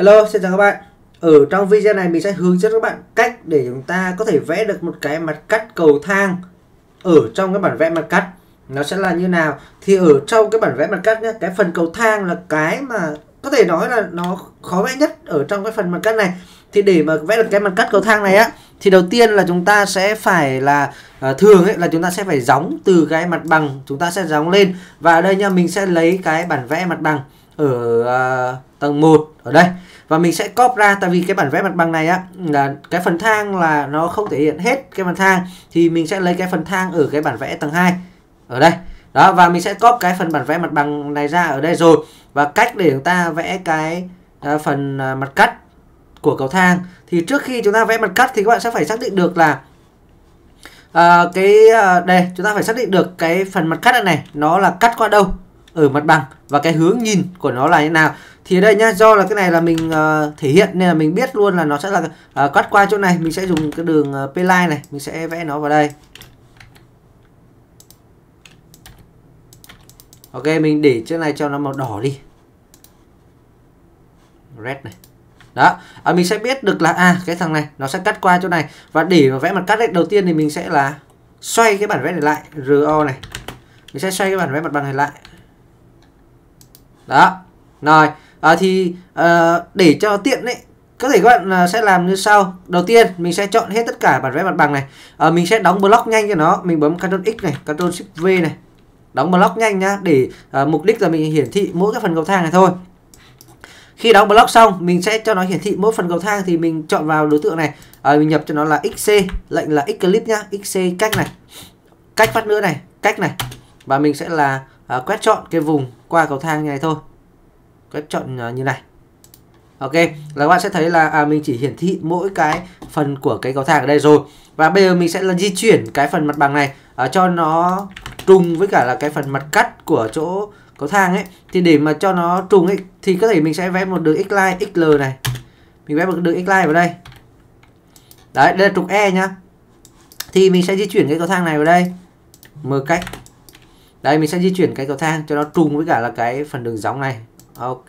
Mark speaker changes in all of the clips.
Speaker 1: Hello, xin chào các bạn. Ở trong video này mình sẽ hướng dẫn các bạn cách để chúng ta có thể vẽ được một cái mặt cắt cầu thang ở trong cái bản vẽ mặt cắt. Nó sẽ là như nào? Thì ở trong cái bản vẽ mặt cắt nhé, cái phần cầu thang là cái mà có thể nói là nó khó vẽ nhất ở trong cái phần mặt cắt này. Thì để mà vẽ được cái mặt cắt cầu thang này á thì đầu tiên là chúng ta sẽ phải là à, thường ấy là chúng ta sẽ phải gióng từ cái mặt bằng chúng ta sẽ gióng lên và ở đây nha mình sẽ lấy cái bản vẽ mặt bằng ở à, tầng 1 ở đây và mình sẽ cóp ra tại vì cái bản vẽ mặt bằng này á là cái phần thang là nó không thể hiện hết cái phần thang thì mình sẽ lấy cái phần thang ở cái bản vẽ tầng 2 ở đây đó và mình sẽ cóp cái phần bản vẽ mặt bằng này ra ở đây rồi và cách để chúng ta vẽ cái à, phần à, mặt cắt của cầu thang thì trước khi chúng ta vẽ mặt cắt thì các bạn sẽ phải xác định được là uh, cái uh, đây chúng ta phải xác định được cái phần mặt cắt này nó là cắt qua đâu ở mặt bằng và cái hướng nhìn của nó là như nào thì ở đây nhá do là cái này là mình uh, thể hiện nên là mình biết luôn là nó sẽ là ờ, uh, cắt qua chỗ này mình sẽ dùng cái đường uh, p-line này mình sẽ vẽ nó vào đây ok mình để chỗ này cho nó màu đỏ đi red này đó à, mình sẽ biết được là à cái thằng này nó sẽ cắt qua chỗ này và để vẽ mặt cắt ấy, đầu tiên thì mình sẽ là xoay cái bản vẽ này lại ro này mình sẽ xoay cái bản vẽ mặt bằng này lại đó rồi à, thì à, để cho tiện đấy có thể các bạn à, sẽ làm như sau đầu tiên mình sẽ chọn hết tất cả bản vẽ mặt bằng này à, mình sẽ đóng block nhanh cho nó mình bấm Ctrl X này Ctrl Shift V này đóng block nhanh nhá để à, mục đích là mình hiển thị mỗi cái phần cầu thang này thôi khi đóng block xong mình sẽ cho nó hiển thị mỗi phần cầu thang thì mình chọn vào đối tượng này à, mình nhập cho nó là xc lệnh là xclip nhá xc cách này cách phát nữa này cách này và mình sẽ là à, quét chọn cái vùng qua cầu thang như này thôi quét chọn à, như này ok là các bạn sẽ thấy là à, mình chỉ hiển thị mỗi cái phần của cái cầu thang ở đây rồi và bây giờ mình sẽ là di chuyển cái phần mặt bằng này à, cho nó trùng với cả là cái phần mặt cắt của chỗ cầu thang ấy thì để mà cho nó trùng ấy thì có thể mình sẽ vẽ một đường x line xl này mình vẽ một đường x line vào đây đấy đây là trục e nhá thì mình sẽ di chuyển cái cầu thang này vào đây mở cách đây mình sẽ di chuyển cái cầu thang cho nó trùng với cả là cái phần đường gióng này ok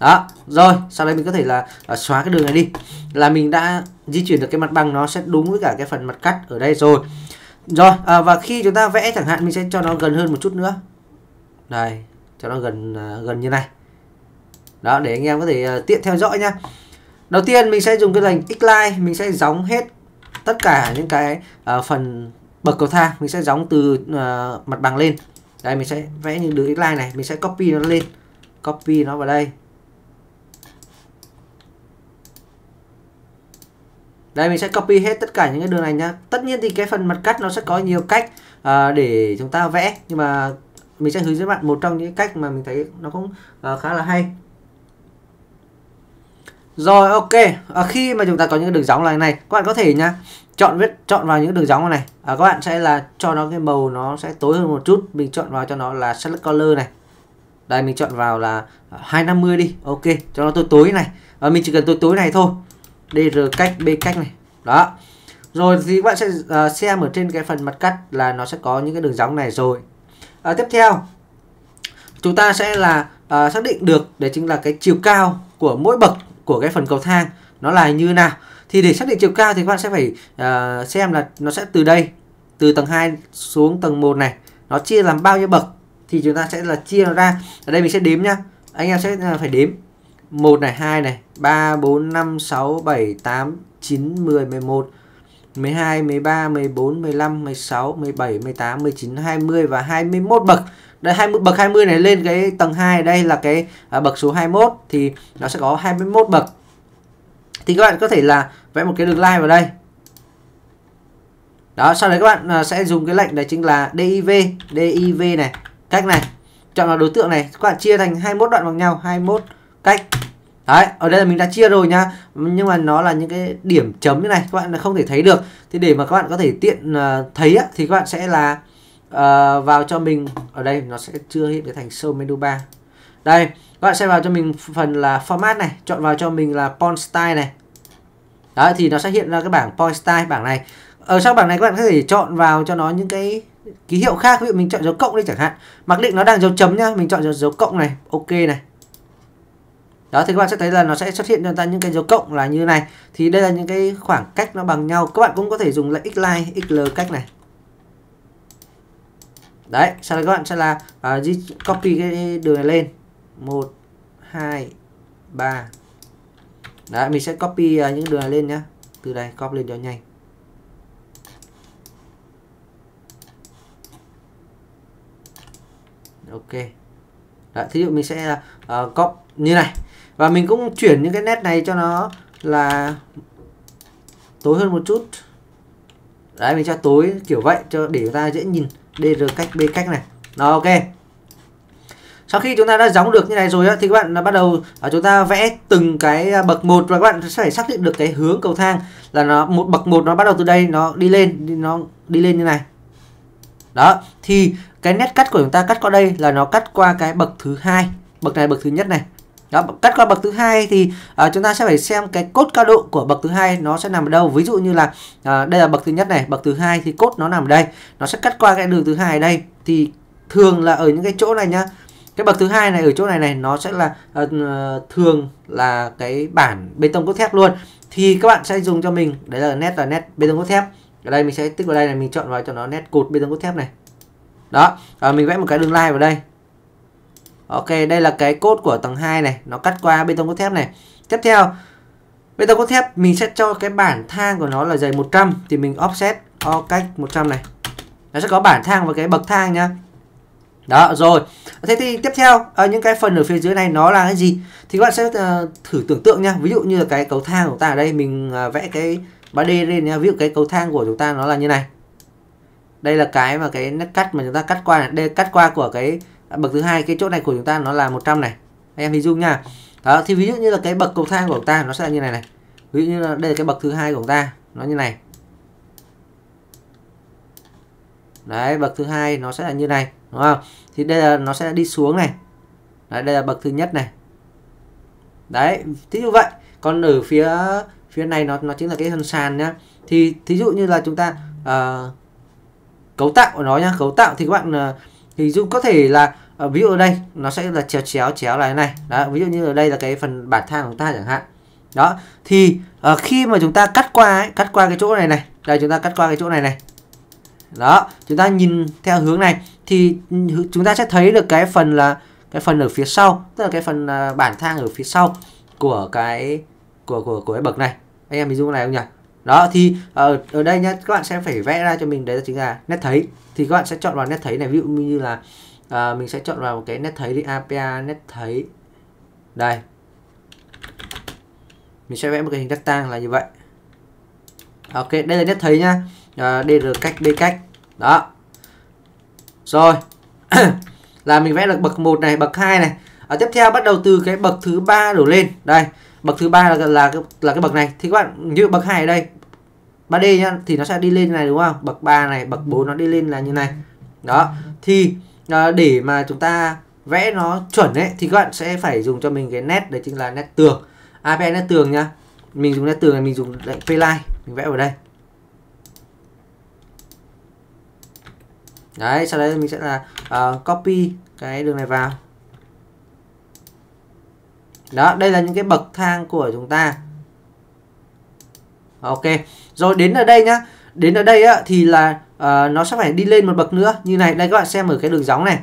Speaker 1: đó rồi sau đây mình có thể là, à, xóa cái đường này đi là mình đã di chuyển được cái mặt bằng nó sẽ đúng với cả cái phần mặt cắt ở đây rồi rồi à, và khi chúng ta vẽ chẳng hạn mình sẽ cho nó gần hơn một chút nữa đây cho nó gần à, gần như này đó để anh em có thể uh, tiện theo dõi nhá đầu tiên mình sẽ dùng cái lệnh x mình sẽ gióng hết tất cả những cái uh, phần bậc cầu thang mình sẽ gióng từ uh, mặt bằng lên đây mình sẽ vẽ những đường line này mình sẽ copy nó lên copy nó vào đây đây mình sẽ copy hết tất cả những cái đường này nhá tất nhiên thì cái phần mặt cắt nó sẽ có nhiều cách uh, để chúng ta vẽ nhưng mà mình sẽ hướng dẫn bạn một trong những cách mà mình thấy nó cũng uh, khá là hay rồi ok, à, khi mà chúng ta có những đường sóng này này, các bạn có thể nhá, chọn viết chọn vào những đường sóng này. À, các bạn sẽ là cho nó cái màu nó sẽ tối hơn một chút, mình chọn vào cho nó là select color này. Đây mình chọn vào là 250 đi. Ok, cho nó tối tối này. À, mình chỉ cần tối tối này thôi. DR cách B cách này. Đó. Rồi thì các bạn sẽ uh, xem ở trên cái phần mặt cắt là nó sẽ có những cái đường sóng này rồi. À, tiếp theo chúng ta sẽ là uh, xác định được đấy chính là cái chiều cao của mỗi bậc của cái phần cầu thang nó là như nào thì để xác định chiều cao thì các bạn sẽ phải uh, xem là nó sẽ từ đây từ tầng 2 xuống tầng 1 này nó chia làm bao nhiêu bậc thì chúng ta sẽ là chia nó ra ở đây mình sẽ đếm nhá anh em sẽ ờ, phải đếm 1 này 2 này 3 4 5 6 7 8 9 10 11 12, 13, 14, 15, 16, 17, 18, 19, 20 và 21 bậc. Đây 20 bậc 20 này lên cái tầng 2 đây là cái à, bậc số 21 thì nó sẽ có 21 bậc. Thì các bạn có thể là vẽ một cái đường line vào đây. Đó, sau đấy các bạn à, sẽ dùng cái lệnh đấy chính là div, div này, cách này. Chọn vào đối tượng này, các bạn chia thành 21 đoạn bằng nhau, 21 cách Đấy, ở đây là mình đã chia rồi nhá. Nhưng mà nó là những cái điểm chấm như này các bạn không thể thấy được. Thì để mà các bạn có thể tiện uh, thấy á, thì các bạn sẽ là uh, vào cho mình ở đây nó sẽ chưa hiện cái thành show menu bar. Đây, các bạn sẽ vào cho mình phần là format này, chọn vào cho mình là font style này. Đó thì nó sẽ hiện ra cái bảng font style bảng này. Ở sau bảng này các bạn có thể chọn vào cho nó những cái ký hiệu khác, ví dụ mình chọn dấu cộng đi chẳng hạn. Mặc định nó đang dấu chấm nhá, mình chọn dấu cộng này, ok này đó thì các bạn sẽ thấy là nó sẽ xuất hiện cho ta những cái dấu cộng là như này thì đây là những cái khoảng cách nó bằng nhau các bạn cũng có thể dùng là x line xl cách này đấy sau đó các bạn sẽ là uh, copy cái đường này lên một hai ba đấy mình sẽ copy uh, những đường này lên nhá từ đây copy lên cho nhanh ok Đấy, thí dụ mình sẽ uh, copy như này và mình cũng chuyển những cái nét này cho nó là tối hơn một chút đấy mình cho tối kiểu vậy cho để ta dễ nhìn dr cách b cách này đó ok sau khi chúng ta đã gióng được như này rồi thì các bạn đã bắt đầu à, chúng ta vẽ từng cái à, bậc một và các bạn sẽ phải xác định được cái hướng cầu thang là nó một bậc một nó bắt đầu từ đây nó đi lên nó đi lên như này đó thì cái nét cắt của chúng ta cắt qua đây là nó cắt qua cái bậc thứ hai bậc này bậc thứ nhất này đó cắt qua bậc thứ hai thì uh, chúng ta sẽ phải xem cái cốt cao độ của bậc thứ hai nó sẽ nằm ở đâu ví dụ như là uh, đây là bậc thứ nhất này bậc thứ hai thì cốt nó nằm ở đây nó sẽ cắt qua cái đường thứ hai đây thì thường là ở những cái chỗ này nhá cái bậc thứ hai này ở chỗ này này nó sẽ là uh, thường là cái bản bê tông cốt thép luôn thì các bạn sẽ dùng cho mình đấy là nét là nét bê tông cốt thép ở đây mình sẽ tích vào đây này mình chọn vào cho nó nét cột bê tông cốt thép này đó à, mình vẽ một cái đường line vào đây Ok đây là cái cốt của tầng 2 này Nó cắt qua bê tông cốt thép này Tiếp theo bê tông cốt thép mình sẽ cho cái bản thang của nó là dày 100 Thì mình offset o cách 100 này Nó sẽ có bản thang và cái bậc thang nhá đó rồi thế thì tiếp theo ở ờ, những cái phần ở phía dưới này nó là cái gì thì các bạn sẽ ờ, thử tưởng tượng nhá. ví dụ như là cái cầu thang của ta ở đây mình ờ, vẽ cái 3D lên nha ví dụ cái cầu thang của chúng ta nó là như này đây là cái mà cái nét cắt mà chúng ta cắt qua đây cắt qua của cái À, bậc thứ hai cái chỗ này của chúng ta nó là 100 này anh em hình dung nha đó thì ví dụ như là cái bậc cầu thang của chúng ta nó sẽ như này này ví dụ như là đây là cái bậc thứ hai của chúng ta nó như này đấy bậc thứ hai nó sẽ là như này đúng không thì đây là nó sẽ đi xuống này đấy, đây là bậc thứ nhất này đấy thí dụ vậy còn ở phía phía này nó nó chính là cái thân sàn nhá thì thí dụ như là chúng ta uh, cấu tạo của nó nhá cấu tạo thì các bạn uh, thì dụ có thể là ờ, ví dụ ở đây nó sẽ là chéo chéo chéo lại này đó ví dụ như ở đây là cái phần bản thang của chúng ta chẳng hạn đó thì uh, khi mà chúng ta cắt qua ấy, cắt qua cái chỗ này này đây chúng ta cắt qua cái chỗ này này đó chúng ta nhìn theo hướng này thì ừ, chúng ta sẽ thấy được cái phần là cái phần ở phía sau tức là cái phần uh, bản thang ở phía sau của cái của của của cái bậc này anh em mình dung này không nhỉ đó thì ở, ở đây nhá các bạn sẽ phải vẽ ra cho mình đấy là chính là nét thấy thì các bạn sẽ chọn vào nét thấy này ví dụ như là à, mình sẽ chọn vào cái nét thấy đi APA nét thấy đây mình sẽ vẽ một cái hình rectangle là như vậy ok đây là nét thấy nhá à, dr cách d cách đó rồi là mình vẽ được bậc 1 này bậc 2 này ở à, tiếp theo bắt đầu từ cái bậc thứ ba đổ lên đây bậc thứ ba là, là là cái bậc này thì các bạn như bậc hai ở đây 3D nhá thì nó sẽ đi lên này đúng không bậc 3 này bậc 4 nó đi lên là như này đó thì à, để mà chúng ta vẽ nó chuẩn ấy thì các bạn sẽ phải dùng cho mình cái nét đấy chính là nét tường AP à, nét tường nhá mình dùng nét tường này mình dùng lệnh playline mình vẽ vào đây đấy sau đấy mình sẽ là uh, copy cái đường này vào đó đây là những cái bậc thang của chúng ta ok rồi đến ở đây nhá đến ở đây á, thì là uh, nó sẽ phải đi lên một bậc nữa như này đây các bạn xem ở cái đường gióng này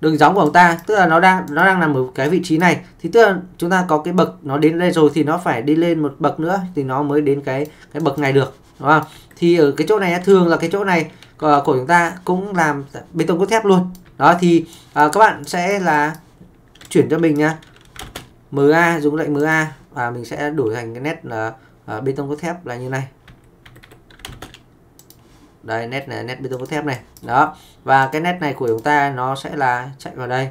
Speaker 1: đường gióng của ông ta tức là nó đang nó đang nằm ở cái vị trí này thì tức là chúng ta có cái bậc nó đến đây rồi thì nó phải đi lên một bậc nữa thì nó mới đến cái cái bậc này được đúng không thì ở cái chỗ này thường là cái chỗ này ờ, của chúng ta cũng làm bê tông cốt thép luôn đó thì à, các bạn sẽ là chuyển cho mình nha MA dùng lệnh MA và mình sẽ đổi thành cái nét là Ờ, bê tông cốt thép là như này đây nét này nét bê tông cốt thép này đó và cái nét này của chúng ta nó sẽ là chạy vào đây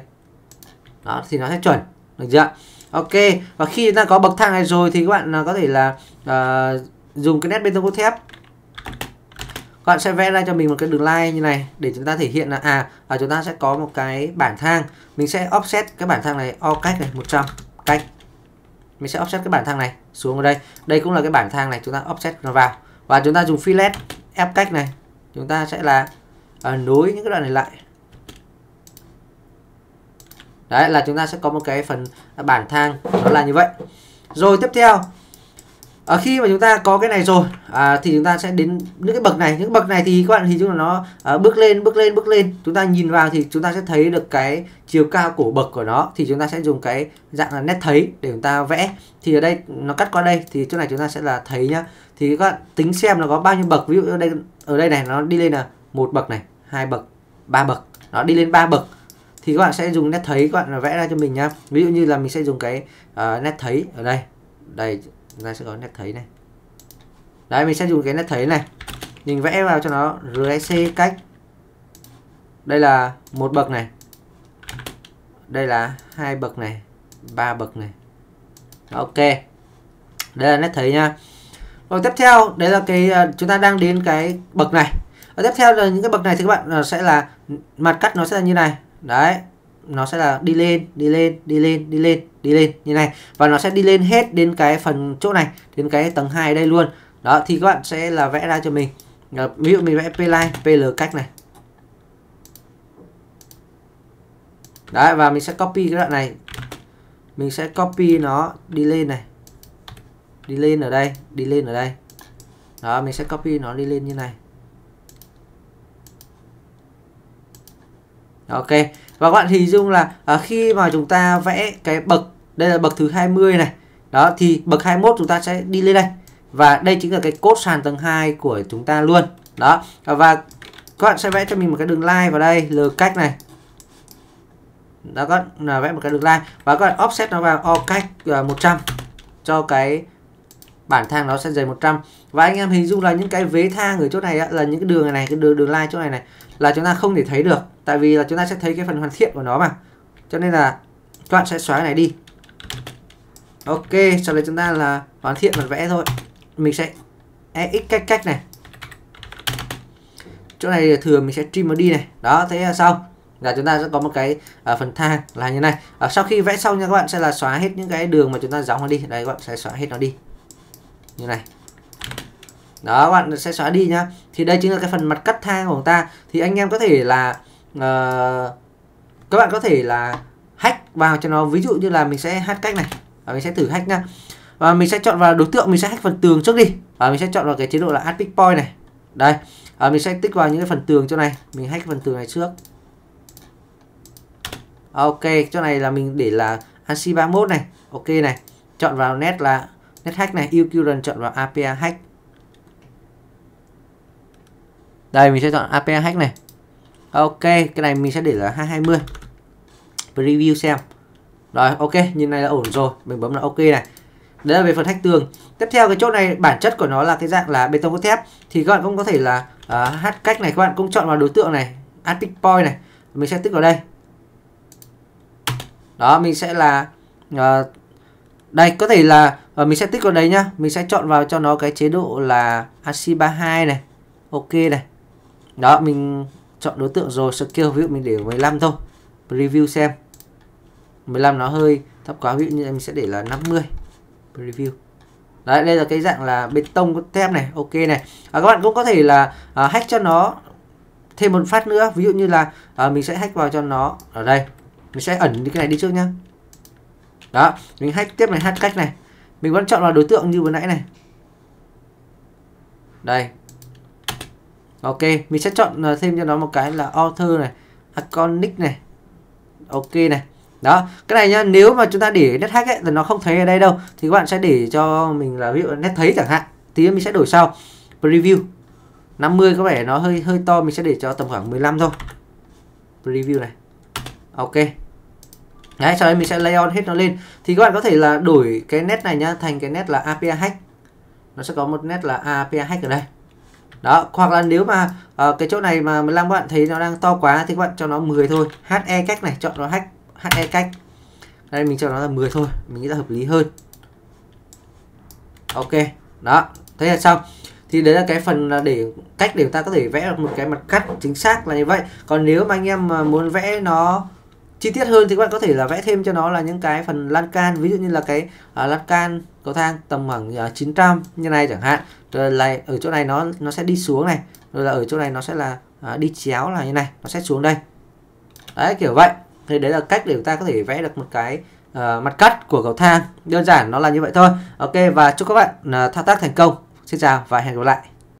Speaker 1: đó thì nó sẽ chuẩn được chưa ok và khi chúng ta có bậc thang này rồi thì các bạn à, có thể là uh, dùng cái nét bê tông cốt thép các bạn sẽ vẽ ra cho mình một cái đường line như này để chúng ta thể hiện là à, à chúng ta sẽ có một cái bản thang mình sẽ offset cái bản thang này o cách này 100 cách mình sẽ offset cái bản thang này xuống ở đây đây cũng là cái bản thang này chúng ta offset nó vào và chúng ta dùng fillet ép cách này chúng ta sẽ là uh, nối những cái đoạn này lại đấy là chúng ta sẽ có một cái phần bản thang nó là như vậy rồi tiếp theo ở à, khi mà chúng ta có cái này rồi à, thì chúng ta sẽ đến những cái bậc này những bậc này thì các bạn thì chúng là nó à, bước lên bước lên bước lên chúng ta nhìn vào thì chúng ta sẽ thấy được cái chiều cao cổ bậc của nó thì chúng ta sẽ dùng cái dạng là nét thấy để chúng ta vẽ thì ở đây nó cắt qua đây thì chỗ này chúng ta sẽ là thấy nhá thì các bạn tính xem nó có bao nhiêu bậc ví dụ ở đây ở đây này nó đi lên là một bậc này hai bậc ba bậc nó đi lên ba bậc thì các bạn sẽ dùng nét thấy các bạn vẽ ra cho mình nhá ví dụ như là mình sẽ dùng cái uh, nét thấy ở đây đây chúng ta sẽ có nét thấy này đấy mình sẽ dùng cái nét thấy này mình vẽ vào cho nó rec cách đây là một bậc này đây là hai bậc này ba bậc này ok đây là nét thấy nha rồi tiếp theo đấy là cái à, chúng ta đang đến cái bậc này và tiếp theo là những cái bậc này thì các bạn à, sẽ là mặt cắt nó sẽ là như này đấy nó sẽ là đi lên đi lên đi lên đi lên đi lên như này và nó sẽ đi lên hết đến cái phần chỗ này đến cái tầng 2 đây luôn đó thì các bạn sẽ là vẽ ra cho mình ờ, ví dụ mình vẽ p line pl cách này đấy và mình sẽ copy cái đoạn này mình sẽ copy nó đi lên này đi lên ở đây đi lên ở đây đó mình sẽ copy nó đi lên như này ok và các bạn hình dung là à, khi mà chúng ta vẽ cái bậc đây là bậc thứ 20 này đó thì bậc 21 chúng ta sẽ đi lên đây và đây chính là cái cốt sàn tầng 2 của chúng ta luôn đó và các bạn sẽ vẽ cho mình một cái đường line vào đây l cách này đó các là vẽ một cái đường line và các bạn offset nó vào o cách 100 cho cái bản thang nó sẽ dày 100 và anh em hình dung là những cái vế thang ở chỗ này á, là những cái đường này, này cái đường đường line chỗ này này là chúng ta không thể thấy được tại vì là chúng ta sẽ thấy cái phần hoàn thiện của nó mà cho nên là các bạn sẽ xóa cái này đi ok sau đấy chúng ta là hoàn thiện mặt vẽ thôi mình sẽ ex cách cách này chỗ này thừa mình sẽ trim nó đi này đó thế là xong là chúng ta sẽ có một cái uh, phần thang là như này uh, sau khi vẽ xong nha các bạn sẽ là xóa hết những cái đường mà chúng ta gióng nó đi đây các bạn sẽ xóa hết nó đi như này đó các bạn sẽ xóa đi nhá thì đây chính là cái phần mặt cắt thang của chúng ta thì anh em có thể là uh, các bạn có thể là hack vào cho nó ví dụ như là mình sẽ hack cách này và mình sẽ thử hack nhá và mình sẽ chọn vào đối tượng mình sẽ hack phần tường trước đi và mình sẽ chọn vào cái chế độ là add point này đây à, mình sẽ tích vào những cái phần tường chỗ này mình hack phần tường này trước ok chỗ này là mình để là ASCII 31 này ok này chọn vào net là net hack này uqrun chọn vào APA hack đây mình sẽ chọn APA hack này ok cái này mình sẽ để là 220 preview xem rồi ok nhìn này là ổn rồi mình bấm là ok này đấy là về phần hack tường tiếp theo cái chỗ này bản chất của nó là cái dạng là bê tông cốt thép thì các bạn cũng có thể là uh, hát cách này các bạn cũng chọn vào đối tượng này add point này mình sẽ tích vào đây đó mình sẽ là uh, đây có thể là uh, mình sẽ tích vào đấy nhá mình sẽ chọn vào cho nó cái chế độ là AC32 này ok này đó mình chọn đối tượng rồi skill ví dụ mình để 15 thôi preview xem 15 nó hơi thấp quá ví dụ như mình sẽ để là 50 preview đấy đây là cái dạng là bê tông có tem này ok này à, các bạn cũng có thể là à, hack cho nó thêm một phát nữa ví dụ như là à, mình sẽ hack vào cho nó ở đây mình sẽ ẩn những cái này đi trước nhá đó mình hack tiếp này hack cách này mình vẫn chọn là đối tượng như vừa nãy này đây ok mình sẽ chọn ờ, thêm cho nó một cái là author này iconic này ok này đó cái này nhá nếu mà chúng ta để nét hack ấy thì nó không thấy ở đây đâu thì các bạn sẽ để cho mình là ví dụ nét thấy chẳng hạn tí mình sẽ đổi sau preview 50 có vẻ nó hơi hơi to mình sẽ để cho tầm khoảng 15 thôi preview này ok Đấy, sau đấy mình sẽ layout hết nó lên thì các bạn có thể là đổi cái nét này nhá thành cái nét là API hack nó sẽ có một nét là API hack ở đây đó hoặc là nếu mà uh, cái chỗ này mà làm bạn thấy nó đang to quá thì các bạn cho nó 10 thôi HE cách này chọn nó hack HE cách đây mình cho nó là 10 thôi mình nghĩ là hợp lý hơn ok đó thế là xong thì đấy là cái phần là để cách để chúng ta có thể vẽ được một cái mặt cắt chính xác là như vậy còn nếu mà anh em mà muốn vẽ nó chi tiết hơn thì các bạn có thể là vẽ thêm cho nó là những cái phần lan can ví dụ như là cái uh, lan can cầu thang tầm khoảng uh, à, 900 như này chẳng hạn rồi lại ở chỗ này nó nó sẽ đi xuống này rồi là ở chỗ này nó sẽ là uh, đi chéo là như này nó sẽ xuống đây đấy kiểu vậy thì đấy là cách để chúng ta có thể vẽ được một cái uh, mặt cắt của cầu thang đơn giản nó là như vậy thôi ok và chúc các bạn uh, thao tác thành công xin chào và hẹn gặp lại